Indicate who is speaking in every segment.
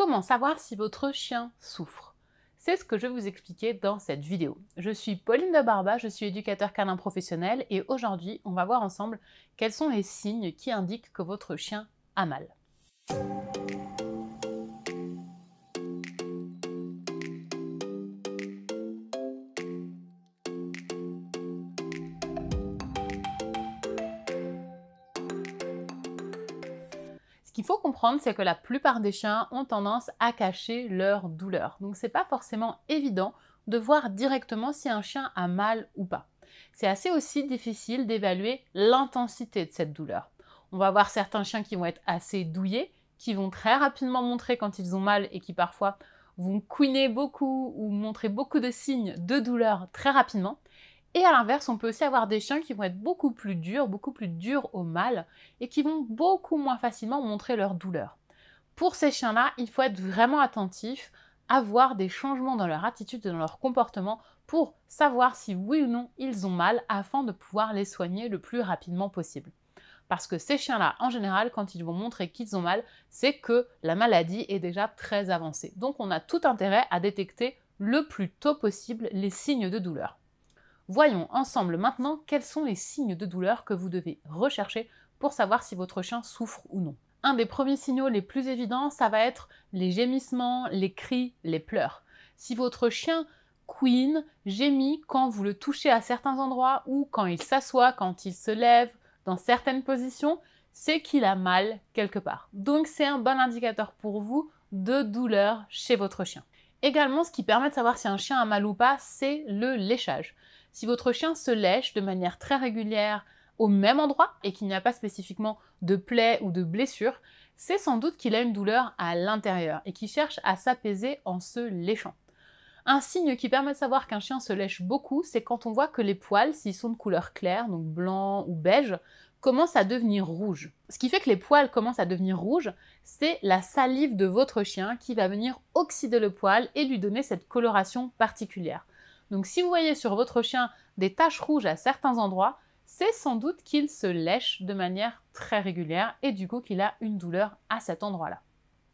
Speaker 1: Comment savoir si votre chien souffre C'est ce que je vais vous expliquer dans cette vidéo. Je suis Pauline de Barba, je suis éducateur canin professionnel et aujourd'hui, on va voir ensemble quels sont les signes qui indiquent que votre chien a mal. Ce qu'il faut comprendre, c'est que la plupart des chiens ont tendance à cacher leur douleur. Donc c'est pas forcément évident de voir directement si un chien a mal ou pas. C'est assez aussi difficile d'évaluer l'intensité de cette douleur. On va voir certains chiens qui vont être assez douillés, qui vont très rapidement montrer quand ils ont mal et qui parfois vont couiner beaucoup ou montrer beaucoup de signes de douleur très rapidement. Et à l'inverse, on peut aussi avoir des chiens qui vont être beaucoup plus durs, beaucoup plus durs au mal et qui vont beaucoup moins facilement montrer leur douleur. Pour ces chiens-là, il faut être vraiment attentif à voir des changements dans leur attitude et dans leur comportement pour savoir si oui ou non ils ont mal afin de pouvoir les soigner le plus rapidement possible. Parce que ces chiens-là, en général, quand ils vont montrer qu'ils ont mal, c'est que la maladie est déjà très avancée. Donc on a tout intérêt à détecter le plus tôt possible les signes de douleur. Voyons ensemble maintenant quels sont les signes de douleur que vous devez rechercher pour savoir si votre chien souffre ou non. Un des premiers signaux les plus évidents, ça va être les gémissements, les cris, les pleurs. Si votre chien queen, gémit quand vous le touchez à certains endroits ou quand il s'assoit, quand il se lève, dans certaines positions, c'est qu'il a mal quelque part. Donc c'est un bon indicateur pour vous de douleur chez votre chien. Également, ce qui permet de savoir si un chien a mal ou pas, c'est le léchage. Si votre chien se lèche de manière très régulière au même endroit et qu'il n'y a pas spécifiquement de plaie ou de blessure, c'est sans doute qu'il a une douleur à l'intérieur et qu'il cherche à s'apaiser en se léchant. Un signe qui permet de savoir qu'un chien se lèche beaucoup, c'est quand on voit que les poils, s'ils sont de couleur claire, donc blanc ou beige, commencent à devenir rouges. Ce qui fait que les poils commencent à devenir rouges, c'est la salive de votre chien qui va venir oxyder le poil et lui donner cette coloration particulière. Donc si vous voyez sur votre chien des taches rouges à certains endroits, c'est sans doute qu'il se lèche de manière très régulière et du coup qu'il a une douleur à cet endroit-là.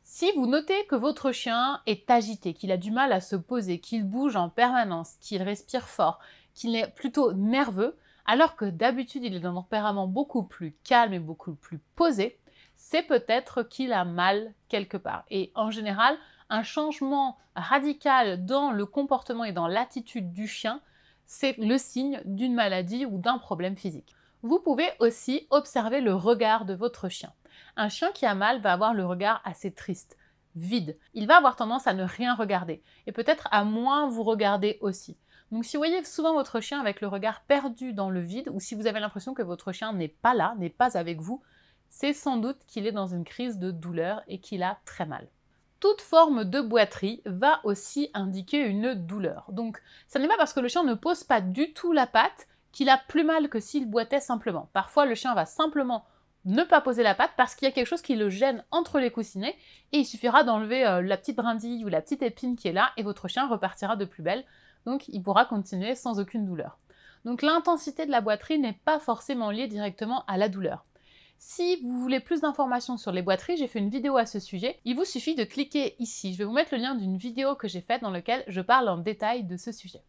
Speaker 1: Si vous notez que votre chien est agité, qu'il a du mal à se poser, qu'il bouge en permanence, qu'il respire fort, qu'il est plutôt nerveux, alors que d'habitude il est d'un tempérament beaucoup plus calme et beaucoup plus posé, c'est peut-être qu'il a mal quelque part. Et en général, un changement radical dans le comportement et dans l'attitude du chien, c'est le signe d'une maladie ou d'un problème physique. Vous pouvez aussi observer le regard de votre chien. Un chien qui a mal va avoir le regard assez triste, vide. Il va avoir tendance à ne rien regarder et peut-être à moins vous regarder aussi. Donc si vous voyez souvent votre chien avec le regard perdu dans le vide ou si vous avez l'impression que votre chien n'est pas là, n'est pas avec vous, c'est sans doute qu'il est dans une crise de douleur et qu'il a très mal. Toute forme de boiterie va aussi indiquer une douleur. Donc, ça n'est pas parce que le chien ne pose pas du tout la patte qu'il a plus mal que s'il boitait simplement. Parfois, le chien va simplement ne pas poser la patte parce qu'il y a quelque chose qui le gêne entre les coussinets et il suffira d'enlever euh, la petite brindille ou la petite épine qui est là et votre chien repartira de plus belle. Donc il pourra continuer sans aucune douleur. Donc l'intensité de la boiterie n'est pas forcément liée directement à la douleur. Si vous voulez plus d'informations sur les boîteries, j'ai fait une vidéo à ce sujet. Il vous suffit de cliquer ici. Je vais vous mettre le lien d'une vidéo que j'ai faite dans laquelle je parle en détail de ce sujet.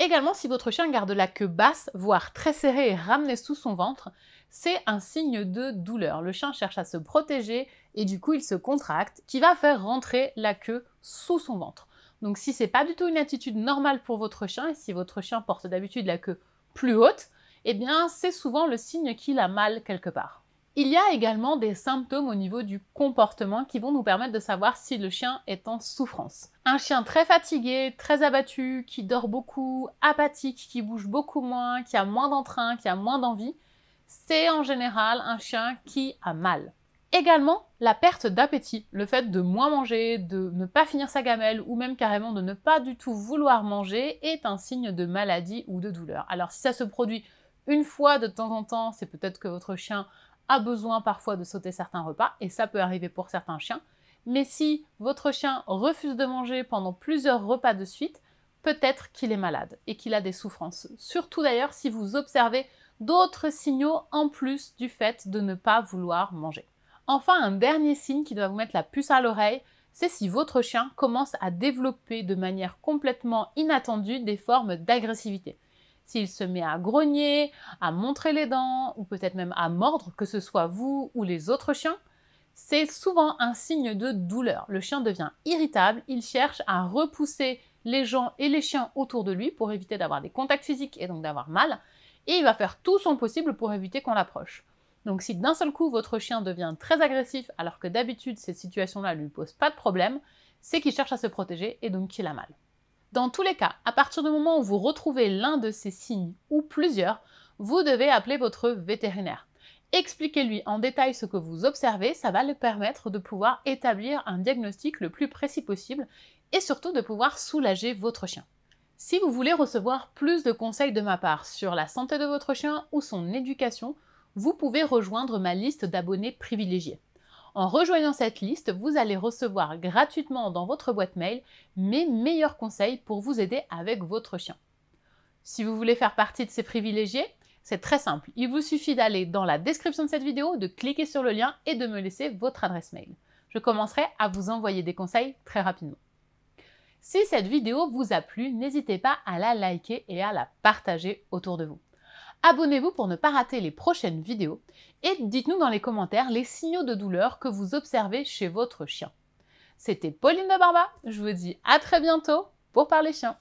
Speaker 1: Également, si votre chien garde la queue basse, voire très serrée et ramenée sous son ventre, c'est un signe de douleur. Le chien cherche à se protéger et du coup il se contracte, qui va faire rentrer la queue sous son ventre. Donc si c'est pas du tout une attitude normale pour votre chien et si votre chien porte d'habitude la queue plus haute, eh bien c'est souvent le signe qu'il a mal quelque part. Il y a également des symptômes au niveau du comportement qui vont nous permettre de savoir si le chien est en souffrance. Un chien très fatigué, très abattu, qui dort beaucoup, apathique, qui bouge beaucoup moins, qui a moins d'entrain, qui a moins d'envie, c'est en général un chien qui a mal. Également, la perte d'appétit, le fait de moins manger, de ne pas finir sa gamelle ou même carrément de ne pas du tout vouloir manger est un signe de maladie ou de douleur. Alors si ça se produit une fois de temps en temps, c'est peut-être que votre chien a besoin parfois de sauter certains repas, et ça peut arriver pour certains chiens. Mais si votre chien refuse de manger pendant plusieurs repas de suite, peut-être qu'il est malade et qu'il a des souffrances. Surtout d'ailleurs si vous observez d'autres signaux en plus du fait de ne pas vouloir manger. Enfin, un dernier signe qui doit vous mettre la puce à l'oreille, c'est si votre chien commence à développer de manière complètement inattendue des formes d'agressivité. S'il se met à grogner, à montrer les dents, ou peut-être même à mordre, que ce soit vous ou les autres chiens, c'est souvent un signe de douleur. Le chien devient irritable, il cherche à repousser les gens et les chiens autour de lui pour éviter d'avoir des contacts physiques et donc d'avoir mal, et il va faire tout son possible pour éviter qu'on l'approche. Donc si d'un seul coup votre chien devient très agressif alors que d'habitude cette situation-là lui pose pas de problème, c'est qu'il cherche à se protéger et donc qu'il a mal. Dans tous les cas, à partir du moment où vous retrouvez l'un de ces signes ou plusieurs, vous devez appeler votre vétérinaire. Expliquez-lui en détail ce que vous observez, ça va lui permettre de pouvoir établir un diagnostic le plus précis possible et surtout de pouvoir soulager votre chien. Si vous voulez recevoir plus de conseils de ma part sur la santé de votre chien ou son éducation, vous pouvez rejoindre ma liste d'abonnés privilégiés. En rejoignant cette liste, vous allez recevoir gratuitement dans votre boîte mail mes meilleurs conseils pour vous aider avec votre chien. Si vous voulez faire partie de ces privilégiés, c'est très simple. Il vous suffit d'aller dans la description de cette vidéo, de cliquer sur le lien et de me laisser votre adresse mail. Je commencerai à vous envoyer des conseils très rapidement. Si cette vidéo vous a plu, n'hésitez pas à la liker et à la partager autour de vous. Abonnez-vous pour ne pas rater les prochaines vidéos et dites-nous dans les commentaires les signaux de douleur que vous observez chez votre chien. C'était Pauline de Barba, je vous dis à très bientôt pour Parler Chien.